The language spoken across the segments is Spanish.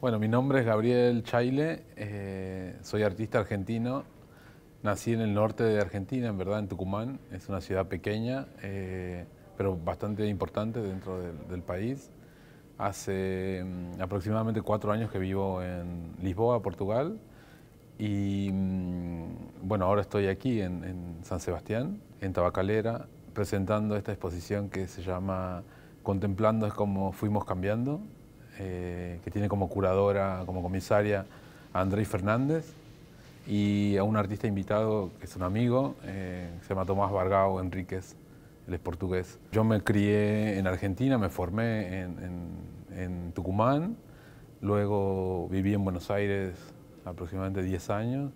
Bueno, mi nombre es Gabriel Chaile, eh, soy artista argentino, nací en el norte de Argentina, en verdad, en Tucumán, es una ciudad pequeña, eh, pero bastante importante dentro del, país. Hace mm, aproximadamente cuatro años que vivo en Lisboa, Portugal, y mm, bueno, ahora estoy aquí en San Sebastián, en Tabacalera, presentando esta exposición que se llama Contemplando es como fuimos cambiando, eh, que tiene como curadora, como comisaria a Andrés Fernández y a un artista invitado que es un amigo, eh, se llama Tomás Vargao Enríquez, él es portugués. Yo me crié en Argentina, me formé en, Tucumán, luego viví en Buenos Aires aproximadamente 10 años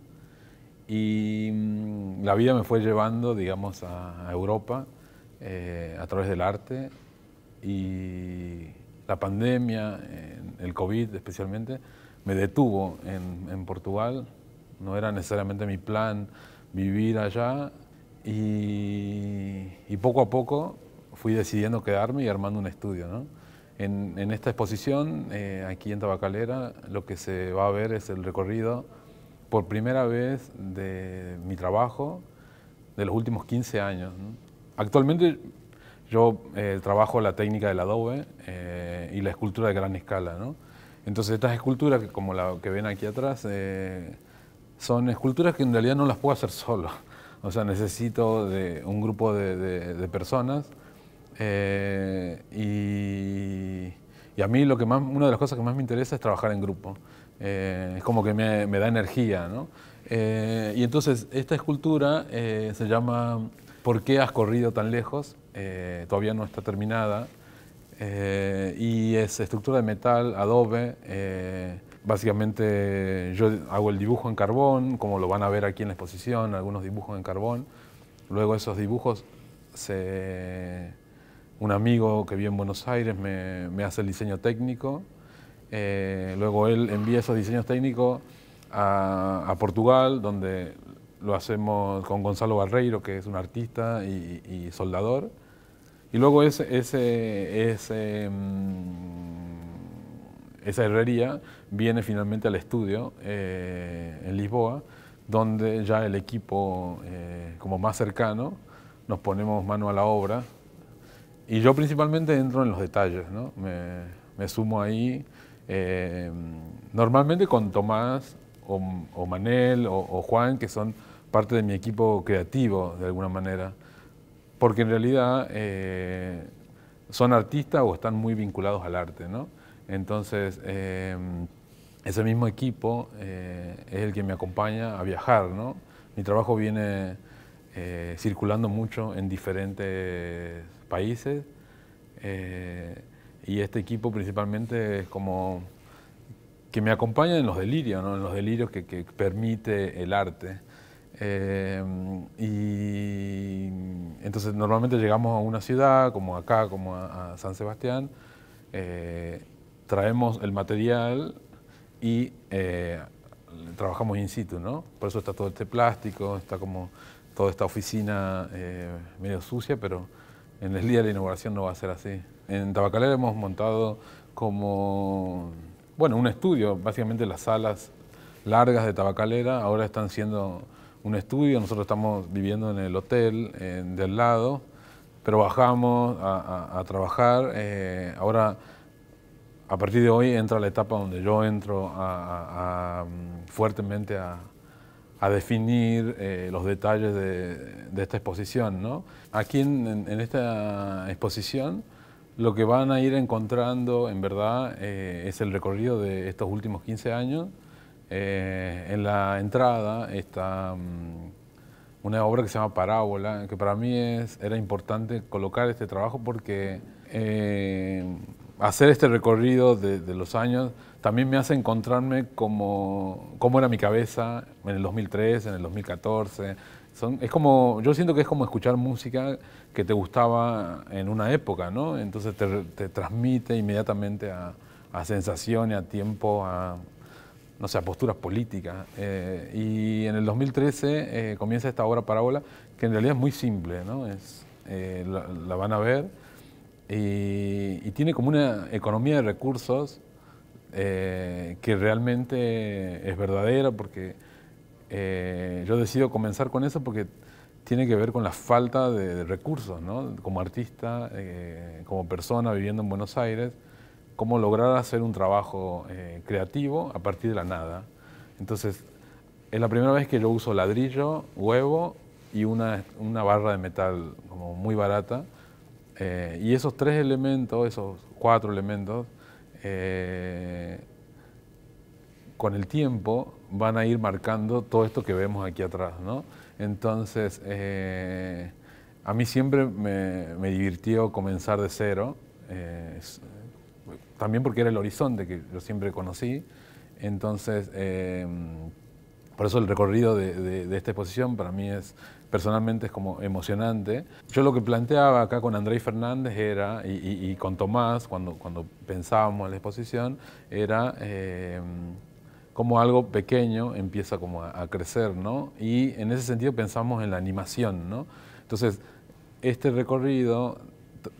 y mm, la vida me fue llevando, digamos, a, Europa eh, a través del arte y la pandemia, el COVID especialmente, me detuvo en, Portugal. No era necesariamente mi plan vivir allá y, poco a poco fui decidiendo quedarme y armando un estudio. En, esta exposición, eh, aquí en Tabacalera, lo que se va a ver es el recorrido por primera vez de mi trabajo de los últimos 15 años. Actualmente yo eh, trabajo la técnica del adobe eh, y la escultura de gran escala, ¿no? Entonces estas esculturas, como la que ven aquí atrás, eh, son esculturas que en realidad no las puedo hacer solo. O sea, necesito de un grupo de, personas y, a mí lo que más, una de las cosas que más me interesa es trabajar en grupo. es como que me, me da energía, ¿no? y entonces esta escultura se llama ¿Por qué has corrido tan lejos? Eh, todavía no está terminada. Eh, y es estructura de metal, adobe. Eh, básicamente yo hago el dibujo en carbón, como lo van a ver aquí en la exposición, algunos dibujos en carbón. Luego esos dibujos, un amigo que vive en Buenos Aires me, hace el diseño técnico. luego él envía esos diseños técnicos a Portugal, donde lo hacemos con Gonzalo Barreiro, que es un artista y, soldador. Y luego mm, esa herrería viene finalmente al estudio eh, en Lisboa, donde ya el equipo eh, como más cercano nos ponemos mano a la obra. Y yo principalmente entro en los detalles, me, sumo ahí, eh, normalmente con Tomás o, Manel o Juan, que son parte de mi equipo creativo, de alguna manera, porque en realidad eh, son artistas o están muy vinculados al arte, Entonces, eh, ese mismo equipo eh, es el que me acompaña a viajar, Mi trabajo viene circulando mucho en diferentes países y este equipo principalmente es como que me acompaña en los delirios, en los delirios que permite el arte. Eh, y entonces normalmente llegamos a una ciudad, como acá, como a, San Sebastián, eh, traemos el material y eh, trabajamos in situ, ¿no? Por eso está todo este plástico, está como toda esta oficina medio sucia, pero en el día de la inauguración no va a ser así. En Tabacalera hemos montado como, bueno, un estudio, básicamente las salas largas de Tabacalera ahora están siendo un estudio, nosotros estamos viviendo en el hotel del lado, pero bajamos a, trabajar. Eh, ahora, a partir de hoy, entra la etapa donde yo entro mm, fuertemente a, definir eh, los detalles de, esta exposición. ¿no? Aquí en, en, esta exposición, lo que van a ir encontrando en verdad eh, es el recorrido de estos últimos 15 años eh, en la entrada está mm, una obra que se llama Parábola, que para mí es, era importante colocar este trabajo porque eh, hacer este recorrido de, los años también me hace encontrarme como, cómo era mi cabeza en el 2003, en el 2014. es como, yo siento que es como escuchar música que te gustaba en una época, ¿no? Entonces te, transmite inmediatamente a, a y a tiempo, a, no sé, posturas políticas. Eh, y en el 2013 eh, comienza esta obra Parábola, que en realidad es muy simple, ¿no? Es, eh, la, van a ver, y, tiene como una economía de recursos que realmente es verdadera, porque yo decido comenzar con eso porque tiene que ver con la falta de, recursos, ¿no? Como artista, como persona viviendo en Buenos Aires, cómo lograr hacer un trabajo eh, creativo a partir de la nada. Entonces, es la primera vez que yo uso ladrillo, huevo y una, una barra de metal como muy barata. Eh, y esos tres elementos, esos cuatro elementos, eh, con el tiempo van a ir marcando todo esto que vemos aquí atrás, ¿no? Entonces, a mí siempre me, me, divirtió comenzar de cero también porque era el horizonte que yo siempre conocí. Entonces, eh, por eso el recorrido de, esta exposición para mí es personalmente es como emocionante. Yo lo que planteaba acá con Andrés Fernández era, y, con Tomás, cuando, cuando pensábamos en la exposición, era eh, como algo pequeño empieza como a, a, crecer, ¿no? Y en ese sentido pensamos en la animación, ¿no? Entonces, este recorrido,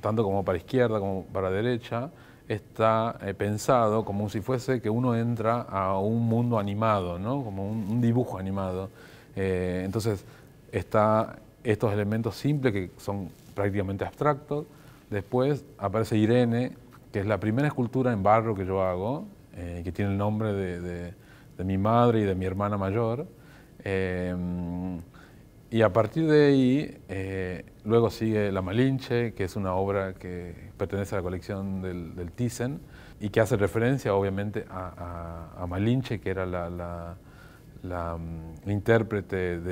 tanto como para izquierda como para derecha, está eh, pensado como si fuese que uno entra a un mundo animado, ¿no? como un, dibujo animado. Eh, entonces, está estos elementos simples que son prácticamente abstractos. Después aparece Irene, que es la primera escultura en barro que yo hago, eh, que tiene el nombre de, de, mi madre y de mi hermana mayor. Y a partir de ahí, eh, luego sigue La Malinche, que es una obra que pertenece a la colección del, Thyssen y que hace referencia, obviamente, a, Malinche, que era la, mm, intérprete mm,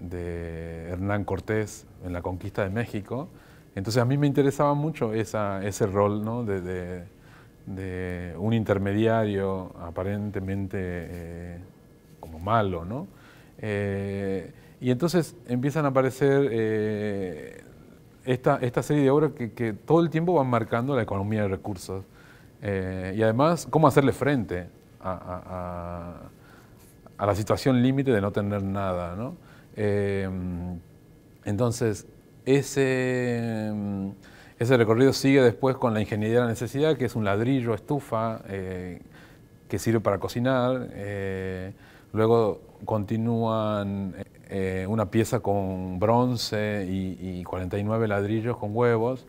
de, Hernán Cortés en la conquista de México. Entonces a mí me interesaba mucho ese rol ¿no? de, un intermediario aparentemente eh, como malo, ¿no? Eh, y entonces empiezan a aparecer eh, esta, esta, serie de obras que, todo el tiempo van marcando la economía de recursos. Eh, y además, cómo hacerle frente a, la situación límite de no tener nada. entonces, ese, ese recorrido sigue después con la ingeniería de la necesidad, que es un ladrillo, estufa, que sirve para cocinar. Luego continúan eh, una pieza con bronce y, 49 ladrillos con huevos,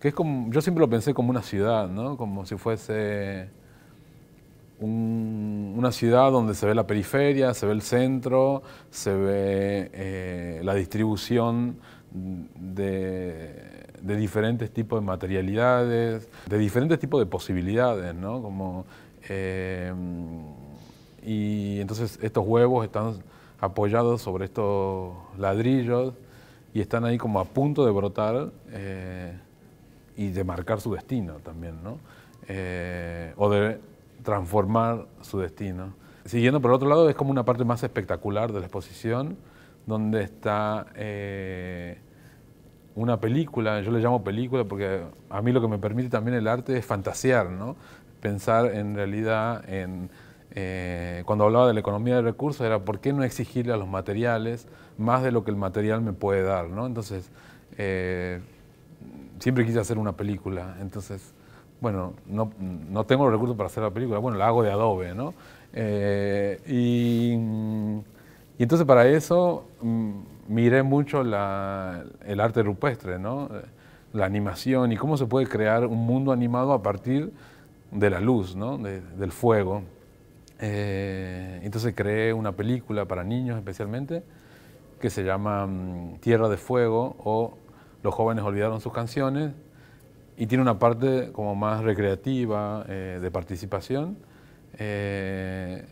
que es como, yo siempre lo pensé como una ciudad, ¿no? como si fuese una ciudad donde se ve la periferia, se ve el centro, se ve eh, la distribución de, diferentes tipos de materialidades, de diferentes tipos de posibilidades, ¿no? como eh, y entonces estos huevos están apoyados sobre estos ladrillos y están ahí como a punto de brotar eh, y de marcar su destino también, ¿no? Eh, o de transformar su destino. Siguiendo por el otro lado es como una parte más espectacular de la exposición, donde está eh, una película, yo le llamo película porque a mí lo que me permite también el arte es fantasear, ¿no? pensar en realidad en eh, cuando hablaba de la economía de recursos, era por qué no exigirle a los materiales más de lo que el material me puede dar, ¿no? Entonces, eh, siempre quise hacer una película, entonces, bueno, no, tengo los recursos para hacer la película, bueno, la hago de adobe, ¿no? Eh, y, entonces para eso mm, miré mucho el arte rupestre, ¿no? La animación y cómo se puede crear un mundo animado a partir de la luz, ¿no? del fuego. Eh, entonces creé una película para niños especialmente que se llama mm, Tierra de Fuego o Los jóvenes olvidaron sus canciones y tiene una parte como más recreativa, eh, de participación eh,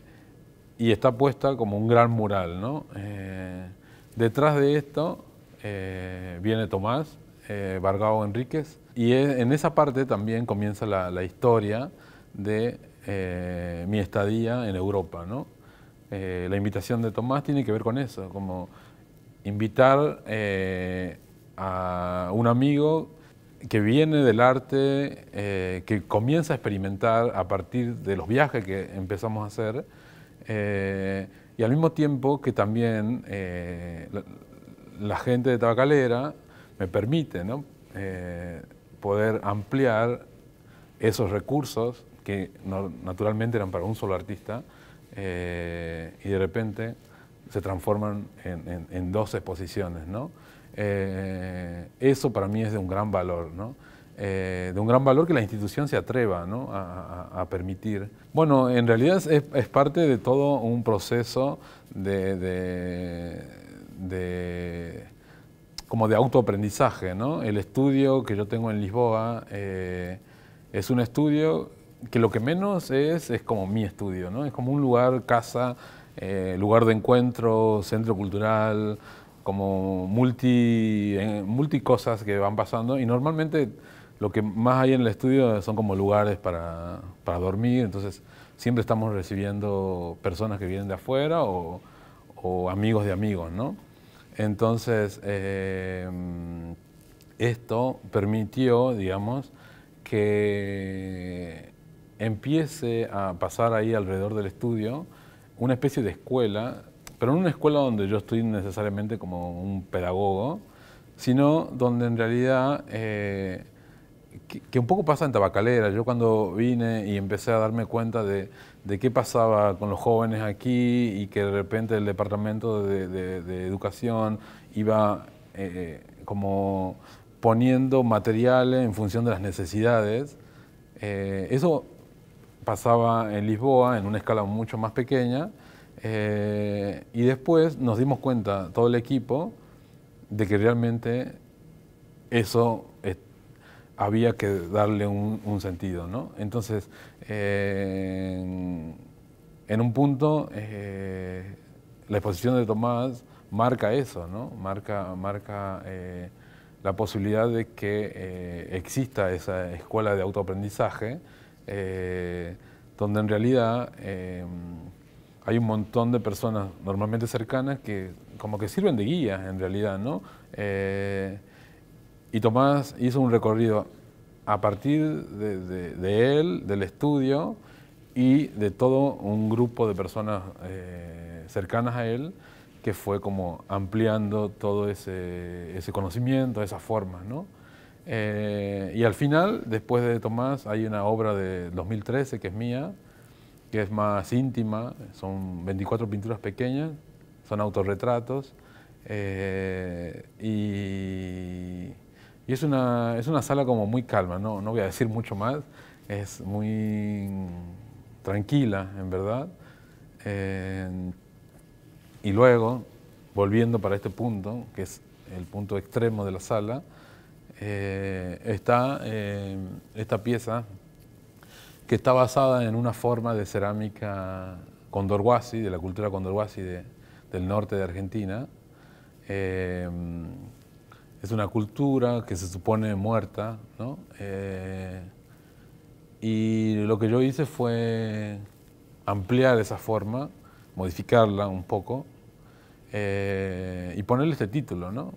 y está puesta como un gran mural. ¿no? detrás de esto viene Tomás Vargao Enríquez y en esa parte también comienza la historia de eh, mi estadía en Europa. Eh, la invitación de Tomás tiene que ver con eso, como invitar eh, a un amigo que viene del arte, que comienza a experimentar a partir de los viajes que empezamos a hacer, y al mismo tiempo que también la, gente de Tabacalera me permite poder ampliar esos recursos que naturalmente eran para un solo artista eh, y de repente se transforman en, dos exposiciones. ¿no? Eh, eso para mí es de un gran valor. Eh, de un gran valor que la institución se atreva a, permitir. Bueno, en realidad es, parte de todo un proceso de, como de autoaprendizaje. El estudio que yo tengo en Lisboa es un estudio que lo que menos es, es como mi estudio, ¿no? Es como un lugar, casa, eh, lugar de encuentro, centro cultural, como multi, cosas que van pasando. Y normalmente lo que más hay en el estudio son como lugares para, dormir, entonces siempre estamos recibiendo personas que vienen de afuera o, amigos de amigos, ¿no? Entonces, eh, esto permitió, digamos, que empiece a pasar ahí alrededor del estudio una especie de escuela, pero no una escuela donde yo estoy necesariamente como un pedagogo, sino donde en realidad, eh, que, un poco pasa en Tabacalera. Yo cuando vine y empecé a darme cuenta de, de qué pasaba con los jóvenes aquí y que de repente el departamento de, educación iba eh, como poniendo materiales en función de las necesidades, eh, eso pasaba en Lisboa en una escala mucho más pequeña. Eh, y después nos dimos cuenta, todo el equipo, de que realmente eso había que darle un, sentido. ¿no? Entonces, eh, en un punto, eh, la exposición de Tomás marca eso, ¿no? marca, marca la posibilidad de que exista esa escuela de autoaprendizaje eh, donde en realidad eh, hay un montón de personas normalmente cercanas que como que sirven de guías en realidad, ¿no? Eh, y Tomás hizo un recorrido a partir de, él, del estudio y de todo un grupo de personas cercanas a él que fue como ampliando todo ese, ese conocimiento, esas formas, ¿no? Eh, y al final, después de Tomás, hay una obra de 2013 que es mía, que es más íntima, son 24 pinturas pequeñas, son autorretratos, eh, y, es, una, sala como muy calma, ¿no? voy a decir mucho más, es muy tranquila, en verdad. Eh, y luego, volviendo para este punto, que es el punto extremo de la sala, eh, está eh, esta pieza que está basada en una forma de cerámica condorguasi, de la cultura condorguasi del norte de Argentina. Eh, es una cultura que se supone muerta, ¿no? y lo que yo hice fue ampliar esa forma, modificarla un poco y ponerle este título, ¿no?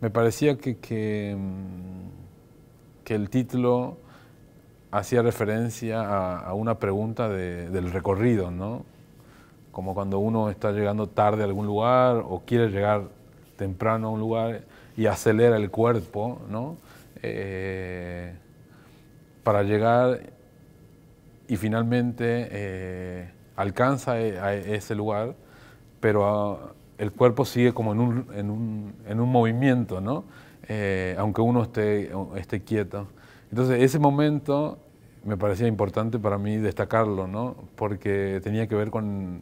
me parecía que, mm, que, el título hacía referencia a, una pregunta del recorrido, ¿no? Como cuando uno está llegando tarde a algún lugar o quiere llegar temprano a un lugar y acelera el cuerpo, ¿no? Eh, para llegar y finalmente eh, alcanza e, a e-, ese lugar, pero el cuerpo sigue como en un, movimiento, ¿no? Eh, aunque uno esté, esté quieto. Entonces, ese momento me parecía importante para mí destacarlo, ¿no? Porque tenía que ver con,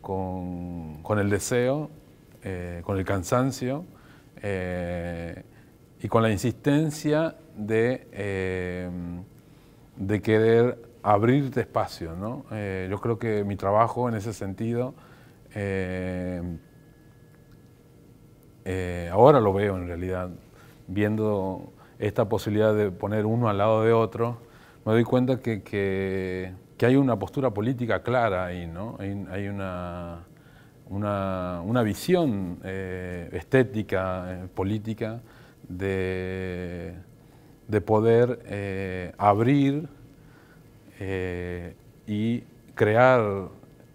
con, el deseo, eh, con el cansancio eh, y con la insistencia de, de querer abrirte espacio, yo creo que mi trabajo en ese sentido... Eh, ahora lo veo en realidad, viendo esta posibilidad de poner uno al lado de otro, me doy cuenta que, hay una postura política clara ahí, ¿no? Hay, una, visión eh, estética, eh, política, de, poder abrir y crear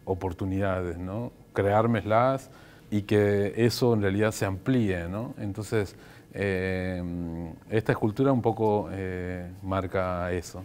oportunidades, ¿no? creármelas y que eso en realidad se amplíe. ¿no? Entonces, eh, esta escultura un poco eh, marca eso.